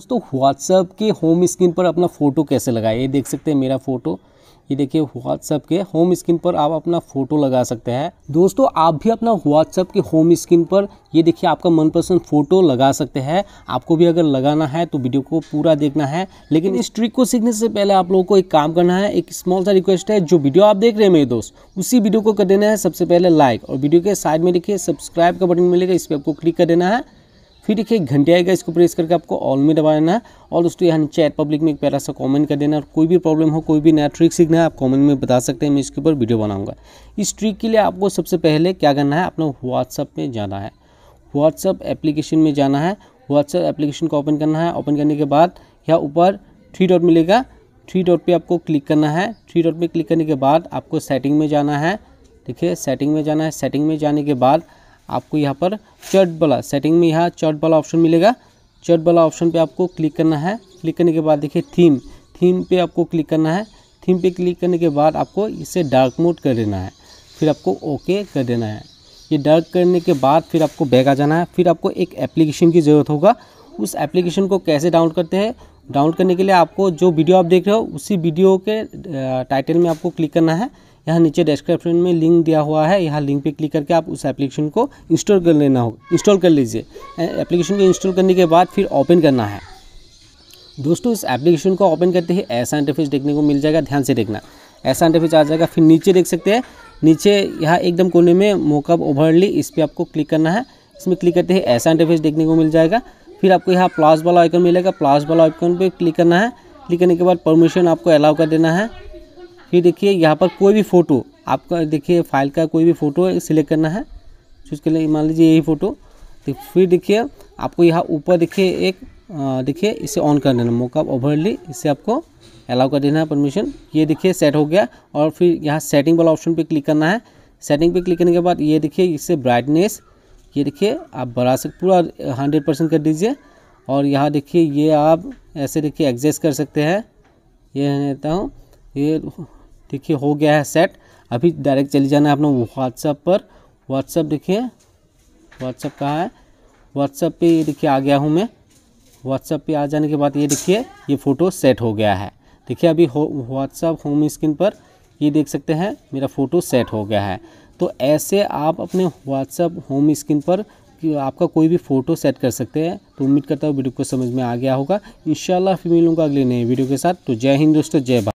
दोस्तों व्हाट्सअप के home screen पर अपना फ़ोटो कैसे लगाए ये देख सकते हैं मेरा फ़ोटो ये देखिए व्हाट्सएप के होम स्क्रीन पर आप अपना फ़ोटो लगा सकते हैं दोस्तों आप भी अपना व्हाट्सएप के होम स्क्रीन पर ये देखिए आपका मनपसंद फ़ोटो लगा सकते हैं आपको भी अगर लगाना है तो वीडियो को पूरा देखना है लेकिन इस ट्रिक को सीखने से पहले आप लोगों को एक काम करना है एक स्मॉल सा रिक्वेस्ट है जो वीडियो आप देख रहे हैं मेरे दोस्त उसी वीडियो को कर देना है सबसे पहले लाइक और वीडियो के साइड में देखिए सब्सक्राइब का बटन मिलेगा इस पर आपको क्लिक कर देना है फिर देखिए एक घंटे आएगा इसको प्रेस करके आपको ऑल में दबा देना है और दोस्तों यहाँ नीचे पब्लिक में एक प्यारा सा कमेंट कर देना और कोई भी प्रॉब्लम हो कोई भी नया ट्रिक सीखना है आप कमेंट में बता सकते हैं मैं इसके ऊपर वीडियो बनाऊंगा इस ट्रिक के लिए आपको सबसे पहले क्या करना है अपना व्हाट्सअप में जाना है व्हाट्सअप एप्लीकेशन में जाना है व्हाट्सअप एप्लीकेशन को ओपन करना है ओपन करने के बाद यहाँ ऊपर थ्री डॉट मिलेगा थ्री डॉट पर आपको क्लिक करना है थ्री डॉट पर क्लिक करने के बाद आपको सेटिंग में जाना है देखिए सेटिंग में जाना है सेटिंग में जाने के बाद आपको यहाँ पर चर्ट वाला सेटिंग में यहाँ चर्ट वाला ऑप्शन मिलेगा चर्ट वाला ऑप्शन पे आपको क्लिक करना है क्लिक करने के बाद देखिए थीम थीम पे आपको क्लिक करना है थीम पे क्लिक करने के बाद आपको इसे डार्क मोड कर देना है फिर आपको ओके कर देना है ये डार्क करने के बाद फिर आपको बैग आ जाना है फिर आपको एक एप्लीकेशन की ज़रूरत होगा उस एप्लीकेशन को कैसे डाउनलोड करते हैं डाउनलोड करने के लिए आपको जो वीडियो आप देख रहे हो उसी वीडियो के टाइटल में आपको क्लिक करना है यहाँ नीचे डिस्क्रिप्शन में लिंक दिया हुआ है यहाँ लिंक पे क्लिक करके आप उस एप्लीकेशन को इंस्टॉल कर लेना हो इंस्टॉल कर लीजिए एप्लीकेशन को इंस्टॉल करने के बाद फिर ओपन करना है दोस्तों इस एप्लीकेशन को ओपन करते ही ऐसा इंटरफेस देखने को मिल जाएगा ध्यान से देखना ऐसा इंटरफेस आ जाएगा फिर नीचे देख सकते हैं नीचे यहाँ एकदम कोने में मोकअप ओवरली इस पर आपको क्लिक करना है इसमें क्लिक करते ही ऐसा इंटरफेस देखने को मिल जाएगा फिर आपको यहाँ प्लास वाला आइकन मिलेगा प्लास वाला आइकन पर क्लिक करना है क्लिक करने के बाद परमिशन आपको अलाउ कर देना है फिर देखिए यहाँ पर कोई भी फ़ोटो आपका देखिए फाइल का कोई भी फ़ोटो सिलेक्ट करना है चूज कर लें मान लीजिए यही फ़ोटो तो फिर देखिए आपको यहाँ ऊपर देखिए एक देखिए इसे ऑन कर देना मोकअप ओवरली इसे आपको अलाउ कर देना है परमिशन ये देखिए सेट हो गया और फिर यहाँ सेटिंग वाला ऑप्शन पे क्लिक करना है सेटिंग पे क्लिक करने के बाद ये देखिए इससे ब्राइटनेस ये देखिए आप बढ़ा सकते पूरा हंड्रेड परसेंट कर दीजिए और यहाँ देखिए ये आप ऐसे देखिए एडजस्ट कर सकते हैं ये रहता हूँ ये देखिए हो गया है सेट अभी डायरेक्ट चले जाना है अपना व्हाट्सअप पर व्हाट्सअप देखिए व्हाट्सअप कहाँ है व्हाट्सएप पे देखिए आ गया हूँ मैं व्हाट्सएप पे आ जाने के बाद ये देखिए ये फ़ोटो सेट हो गया है देखिए अभी हो व्हाट्सअप होम स्क्रीन पर ये देख सकते हैं मेरा फ़ोटो सेट हो गया है तो ऐसे आप अपने व्हाट्सअप होम स्क्रीन पर कि आपका कोई भी फ़ोटो सेट कर सकते हैं तो उम्मीद करता हूँ वीडियो को समझ में आ गया होगा शाला फिर मिलूंगा अगले नए वीडियो के साथ तो जय हिंद दोस्तों जय भारत